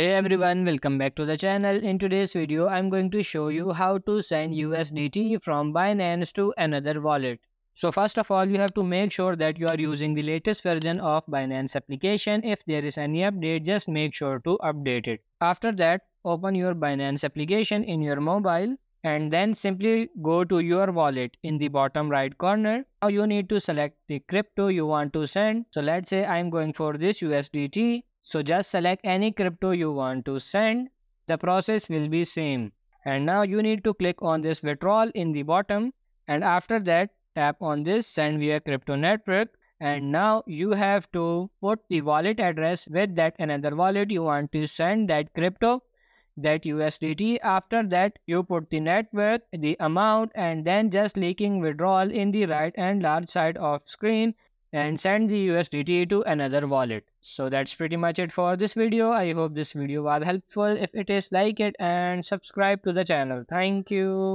Hey everyone, welcome back to the channel. In today's video, I'm going to show you how to send USDT from Binance to another wallet. So first of all, you have to make sure that you are using the latest version of Binance application. If there is any update, just make sure to update it. After that, open your Binance application in your mobile and then simply go to your wallet in the bottom right corner. Now you need to select the crypto you want to send. So let's say I'm going for this USDT so just select any crypto you want to send. The process will be same. And now you need to click on this withdrawal in the bottom. And after that, tap on this send via crypto network. And now you have to put the wallet address with that another wallet you want to send that crypto, that USDT. After that, you put the network, the amount, and then just clicking withdrawal in the right and large side of screen and send the USDT to another wallet. So that's pretty much it for this video. I hope this video was helpful. If it is, like it and subscribe to the channel. Thank you.